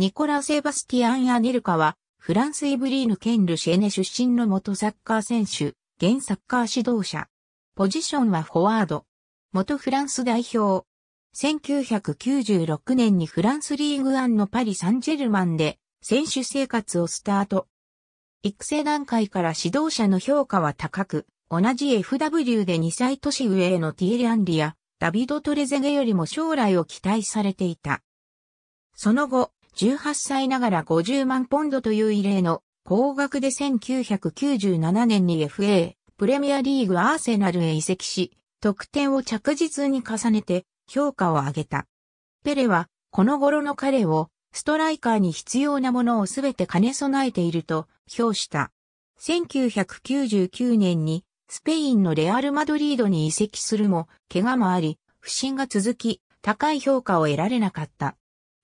ニコラ・セバスティアン・アネルカは、フランス・イブリーヌケン・ルシェネ出身の元サッカー選手、現サッカー指導者。ポジションはフォワード。元フランス代表。1996年にフランスリーグアンのパリ・サンジェルマンで選手生活をスタート。育成段階から指導者の評価は高く、同じ FW で2歳年上へのティエリ・アンリア、ダビド・トレゼゲよりも将来を期待されていた。その後、18歳ながら50万ポンドという異例の高額で1997年に FA プレミアリーグアーセナルへ移籍し、得点を着実に重ねて評価を上げた。ペレはこの頃の彼をストライカーに必要なものをすべて兼ね備えていると評した。1999年にスペインのレアル・マドリードに移籍するも、怪我もあり、不審が続き、高い評価を得られなかった。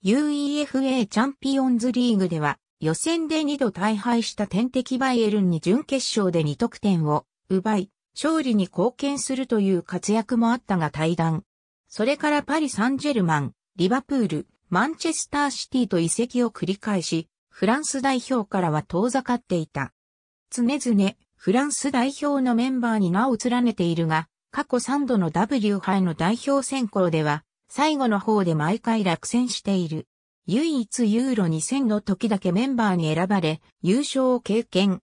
UEFA チャンピオンズリーグでは、予選で2度大敗した天敵バイエルンに準決勝で2得点を奪い、勝利に貢献するという活躍もあったが対談。それからパリ・サンジェルマン、リバプール、マンチェスターシティと移籍を繰り返し、フランス代表からは遠ざかっていた。常々、フランス代表のメンバーに名を連ねているが、過去3度の W 杯の代表選考では、最後の方で毎回落選している。唯一ユーロ2000の時だけメンバーに選ばれ、優勝を経験。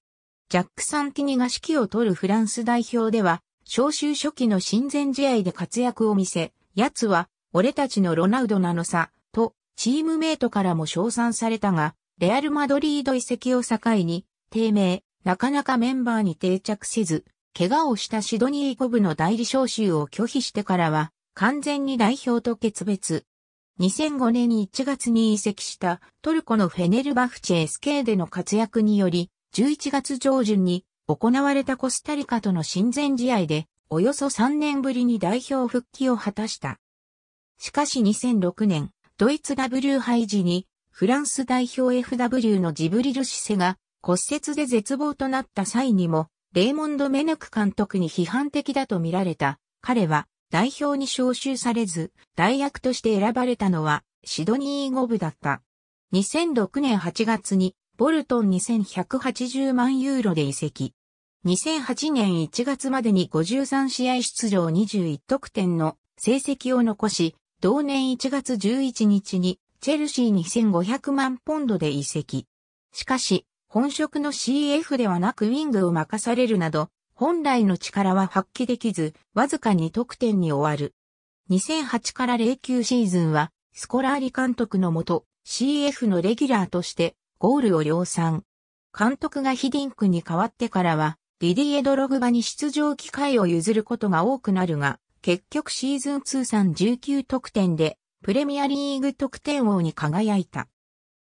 ジャック・サンティニが指揮を取るフランス代表では、招集初期の親善試合で活躍を見せ、奴は、俺たちのロナウドなのさ、と、チームメイトからも称賛されたが、レアル・マドリード移籍を境に、低迷、なかなかメンバーに定着せず、怪我をしたシドニー・コブの代理招集を拒否してからは、完全に代表と決別。2005年1月に移籍したトルコのフェネルバフチェ SK での活躍により、11月上旬に行われたコスタリカとの親善試合で、およそ3年ぶりに代表復帰を果たした。しかし2006年、ドイツ W 杯時に、フランス代表 FW のジブリル・シセが骨折で絶望となった際にも、レーモンド・メヌク監督に批判的だと見られた。彼は代表に招集されず、代役として選ばれたのはシドニー・ゴブだった。2006年8月にボルトン2180万ユーロで移籍。2008年1月までに53試合出場21得点の成績を残し、同年1月11日にチェルシー2 5 0 0万ポンドで移籍。しかし、本職の CF ではなくウィングを任されるなど、本来の力は発揮できず、わずかに得点に終わる。2008から09シーズンは、スコラーリ監督のもと、CF のレギュラーとして、ゴールを量産。監督がヒディンクに代わってからは、リディエ・ドログバに出場機会を譲ることが多くなるが、結局シーズン通算19得点で、プレミアリーグ得点王に輝いた。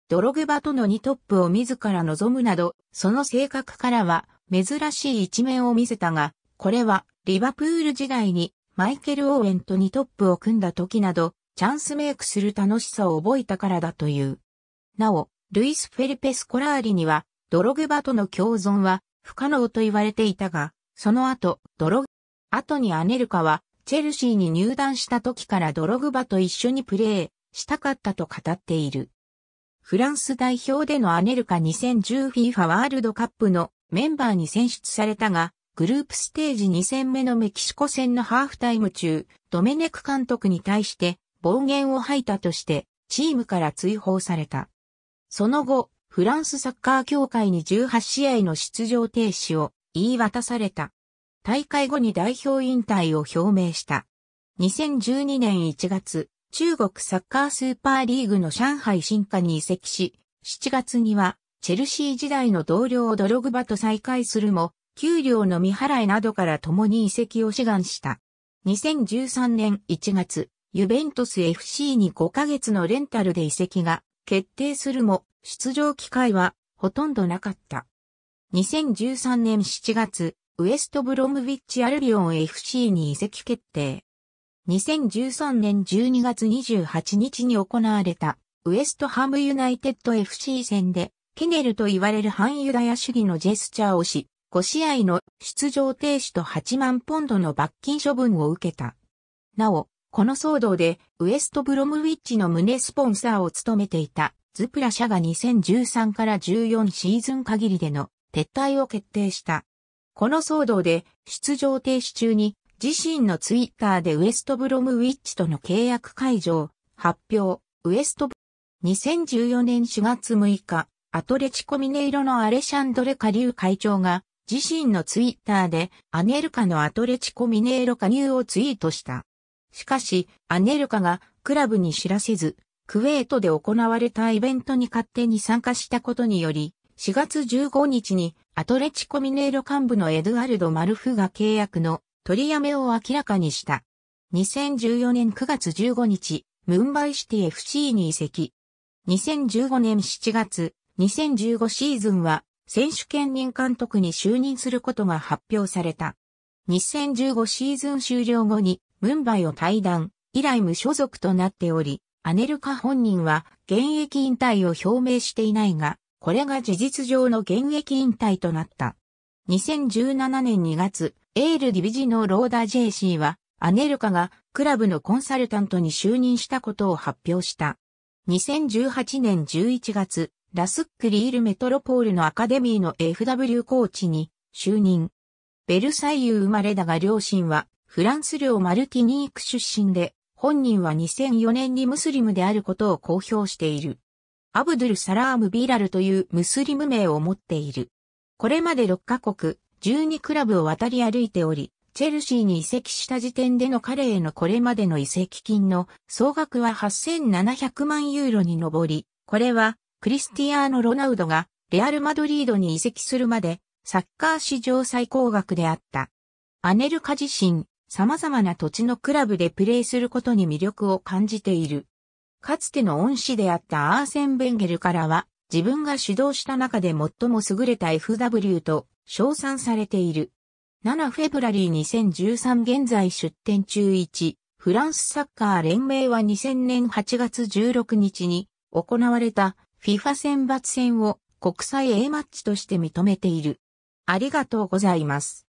ドログバとの2トップを自ら望むなど、その性格からは、珍しい一面を見せたが、これはリバプール時代にマイケル・オーウェンとにトップを組んだ時など、チャンスメイクする楽しさを覚えたからだという。なお、ルイス・フェリペ・スコラーリには、ドログバとの共存は不可能と言われていたが、その後、ドログ、後にアネルカは、チェルシーに入団した時からドログバと一緒にプレーしたかったと語っている。フランス代表でのアネルカ2 0 1 0ィーファワールドカップのメンバーに選出されたが、グループステージ2戦目のメキシコ戦のハーフタイム中、ドメネク監督に対して暴言を吐いたとして、チームから追放された。その後、フランスサッカー協会に18試合の出場停止を言い渡された。大会後に代表引退を表明した。2012年1月、中国サッカースーパーリーグの上海新化に移籍し、7月にはチェルシー時代の同僚ドログバと再会するも、給料の未払いなどから共に移籍を志願した。2013年1月、ユベントス FC に5ヶ月のレンタルで移籍が決定するも、出場機会はほとんどなかった。2013年7月、ウエストブロムビッチアルビオン FC に移籍決定。2013年12月28日に行われたウエストハムユナイテッド FC 戦でケネルと言われる反ユダヤ主義のジェスチャーをし、5試合の出場停止と8万ポンドの罰金処分を受けた。なお、この騒動でウエストブロムウィッチの胸スポンサーを務めていたズプラ社が2013から14シーズン限りでの撤退を決定した。この騒動で出場停止中に自身のツイッターでウエストブロムウィッチとの契約解除を発表、ウエストブ2014年4月6日、アトレチコミネイロのアレシャンドレ・カリュー会長が、自身のツイッターで、アネルカのアトレチコミネイロ加入をツイートした。しかし、アネルカがクラブに知らせず、クウェートで行われたイベントに勝手に参加したことにより、4月15日にアトレチコミネイロ幹部のエドアルド・マルフが契約の取りやめを明らかにした。2014年9月15日、ムンバイシティ FC に移籍。2015年7月、2015シーズンは選手兼任監督に就任することが発表された。2015シーズン終了後にムンバイを退団、以来無所属となっており、アネルカ本人は現役引退を表明していないが、これが事実上の現役引退となった。2017年2月、エールディビジのローダー JC は、アネルカがクラブのコンサルタントに就任したことを発表した。2018年11月、ラスックリールメトロポールのアカデミーの FW コーチに就任。ベルサイユ生まれだが両親はフランス領マルティニーク出身で、本人は2004年にムスリムであることを公表している。アブドゥル・サラーム・ビーラルというムスリム名を持っている。これまで6カ国、12クラブを渡り歩いており、チェルシーに移籍した時点での彼へのこれまでの移籍金の総額は8700万ユーロに上り、これはクリスティアーノ・ロナウドがレアル・マドリードに移籍するまでサッカー史上最高額であった。アネルカ自身、様々な土地のクラブでプレーすることに魅力を感じている。かつての恩師であったアーセン・ベンゲルからは、自分が指導した中で最も優れた FW と称賛されている。7フェブラリー2013現在出展中1、フランスサッカー連盟は2000年8月16日に行われた FIFA 選抜戦を国際 A マッチとして認めている。ありがとうございます。